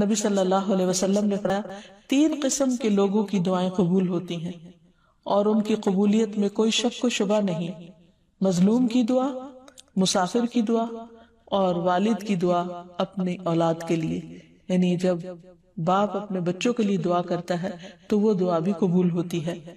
नबी सल्लल्लाहु अलैहि वसल्लम ने कहा तीन किस्म के लोगों की दुआएं कबूल होती हैं और उनकी कबूलियत में कोई शक को शुबा नहीं मजलूम की दुआ मुसाफिर की दुआ और वालिद की दुआ अपने औलाद के लिए यानी जब बाप अपने बच्चों के लिए दुआ करता है तो वो दुआ भी कबूल होती है